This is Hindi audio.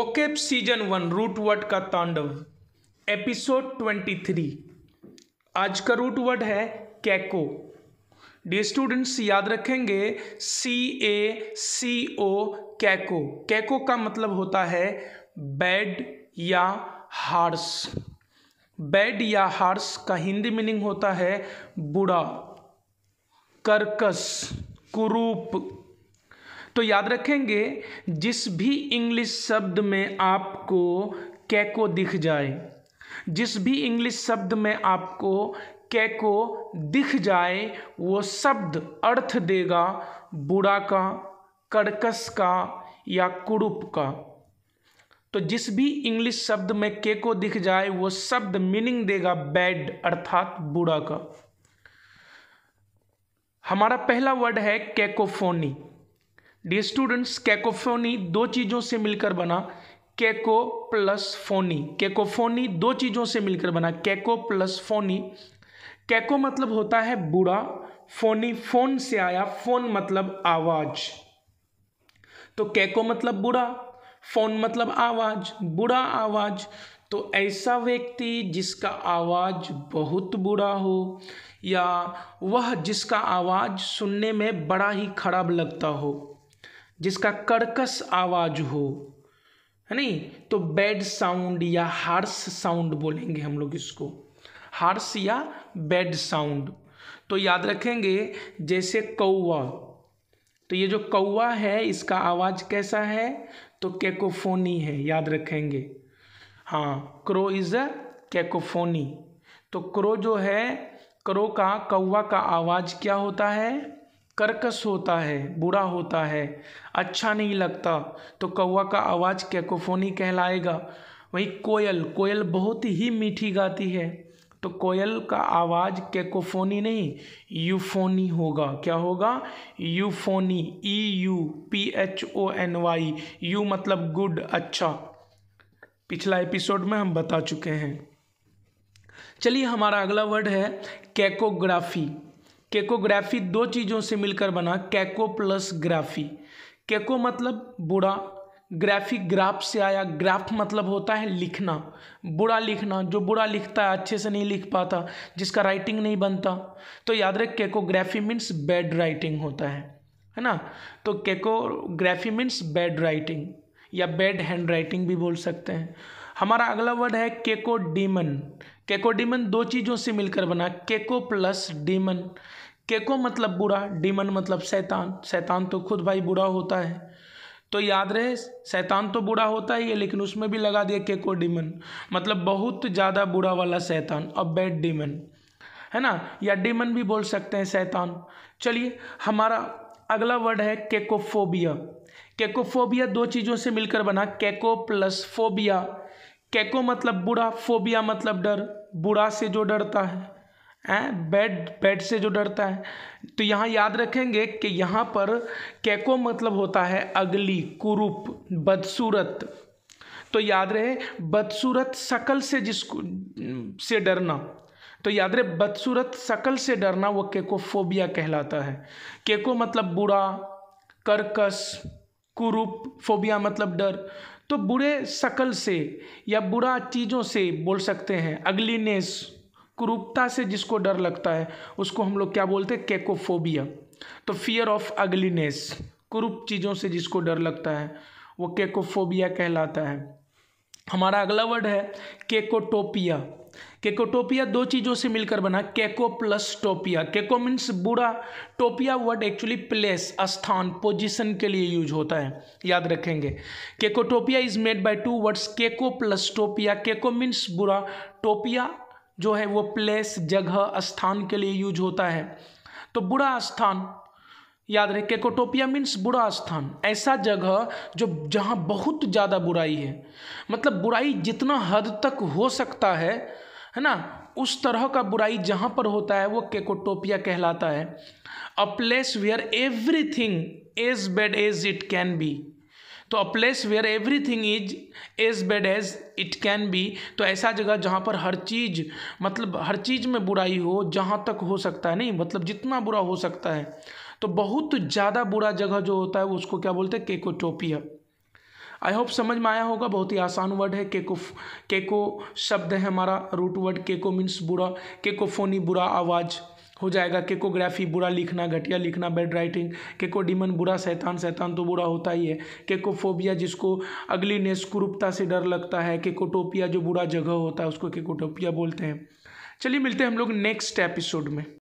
वोकेप सीजन वन रूट वर्ड का तांडव एपिसोड ट्वेंटी थ्री आज का रूट वर्ड है कैको डी स्टूडेंट्स याद रखेंगे सी ए सी ओ कैको कैको का मतलब होता है बेड या हार्स बेड या हार्स का हिंदी मीनिंग होता है बुरा कर्कस कुरूप तो याद रखेंगे जिस भी इंग्लिश शब्द में आपको कैको दिख जाए जिस भी इंग्लिश शब्द में आपको कैको दिख जाए वो शब्द अर्थ देगा बुरा का कर्कश का या कुरूप का तो जिस भी इंग्लिश शब्द में केको दिख जाए वो शब्द मीनिंग देगा बैड अर्थात बुरा का हमारा पहला वर्ड है कैकोफोनी डी स्टूडेंट्स कैकोफोनी दो चीज़ों से मिलकर बना कैको प्लस फोनी कैकोफोनी दो चीज़ों से मिलकर बना कैको प्लस फोनी कैको मतलब होता है बुरा फोनी फोन से आया फोन मतलब आवाज तो कैको मतलब बुरा फोन मतलब आवाज बुरा आवाज तो ऐसा व्यक्ति जिसका आवाज बहुत बुरा हो या वह जिसका आवाज सुनने में बड़ा ही खराब लगता हो जिसका कर्कश आवाज़ हो है नहीं तो बैड साउंड या हार्स साउंड बोलेंगे हम लोग इसको हार्स या बैड साउंड तो याद रखेंगे जैसे कौवा तो ये जो कौवा है इसका आवाज़ कैसा है तो कैकोफोनी है याद रखेंगे हाँ क्रो इज़ अ कैकोफोनी तो क्रो जो है क्रो का कौवा का आवाज़ क्या होता है कर्कश होता है बुरा होता है अच्छा नहीं लगता तो कौवा का आवाज़ कैकोफोनी कहलाएगा वहीं कोयल कोयल बहुत ही मीठी गाती है तो कोयल का आवाज़ कैकोफोनी नहीं यूफोनी होगा क्या होगा euphony E U P H O N Y यू मतलब गुड अच्छा पिछला एपिसोड में हम बता चुके हैं चलिए हमारा अगला वर्ड है कैकोग्राफी केकोग्राफी दो चीज़ों से मिलकर बना कैको प्लस ग्राफी केको मतलब बुरा ग्राफी ग्राफ से आया ग्राफ मतलब होता है लिखना बुरा लिखना जो बुरा लिखता है अच्छे से नहीं लिख पाता जिसका राइटिंग नहीं बनता तो याद रख केकोग्राफी मीन्स बैड राइटिंग होता है है ना तो केकोग्राफी मीन्स बैड राइटिंग या बैड हैंड राइटिंग भी बोल सकते हैं हमारा अगला वर्ड है केकोडीमन केकोडीमन दो चीज़ों से मिलकर बना केको प्लस डीमन केको मतलब बुरा डीमन मतलब शैतान शैतान तो खुद भाई बुरा होता है तो याद रहे शैतान तो बुरा होता ही है लेकिन उसमें भी लगा दिया केको डीमन मतलब बहुत ज़्यादा बुरा वाला शैतान अब बैड डीमन है ना या डीमन भी बोल सकते हैं शैतान चलिए हमारा अगला वर्ड है केकोफोबिया केकोफोबिया दो चीज़ों से मिलकर बना केको प्लस फोबिया कैको मतलब बुरा फोबिया मतलब डर बुरा से जो डरता है हैं बैड बैड से जो डरता है तो यहाँ याद रखेंगे कि यहाँ पर कैको मतलब होता है अगली कुरूप बदसूरत तो याद रहे बदसूरत शकल से जिसको से डरना तो याद रहे बदसूरत शकल से डरना वो केकोफोबिया कहलाता है केको मतलब बुरा करकस कुरूप फोबिया मतलब डर तो बुरे शकल से या बुरा चीज़ों से बोल सकते हैं अगलीनेस कुरूपता से जिसको डर लगता है उसको हम लोग क्या बोलते हैं केकोफोबिया तो फियर ऑफ अगलीनेस कुरूप चीज़ों से जिसको डर लगता है वो केकोफोबिया कहलाता है हमारा अगला वर्ड है केकोटोपिया केकोटोपिया दो चीज़ों से मिलकर बना केको प्लस टोपिया केको मीन्स बूढ़ा टोपिया वर्ड एक्चुअली प्लेस स्थान पोजीशन के लिए यूज होता है याद रखेंगे cacotopia is made by two words caco plus topia caco means बूढ़ा टोपिया जो है वो प्लेस जगह स्थान के लिए यूज होता है तो बुरा स्थान याद रहे केकोटोपिया मीन्स बुरा स्थान ऐसा जगह जो जहाँ बहुत ज़्यादा बुराई है मतलब बुराई जितना हद तक हो सकता है है ना उस तरह का बुराई जहाँ पर होता है वो केकोटोपिया कहलाता है a place where everything as bad as it can be तो a place where everything is as bad as it can be तो ऐसा जगह जहाँ पर हर चीज़ मतलब हर चीज़ में बुराई हो जहाँ तक हो सकता है नहीं मतलब जितना बुरा हो सकता है तो बहुत ज़्यादा बुरा जगह जो होता है उसको क्या बोलते हैं केकोटोपिया आई होप समझ में आया होगा बहुत ही आसान वर्ड है केको केको शब्द है हमारा रूट वर्ड केको मीन्स बुरा केकोफोनी बुरा आवाज़ हो जाएगा केकोग्राफी बुरा लिखना घटिया लिखना बैड राइटिंग केको डिमन बुरा शैतान शैतान तो बुरा होता ही है केकोफोबिया जिसको अगली नेस्कुरूपता से डर लगता है केकोटोपिया जो बुरा जगह होता है उसको केकोटोपिया बोलते हैं चलिए मिलते हैं हम लोग नेक्स्ट एपिसोड में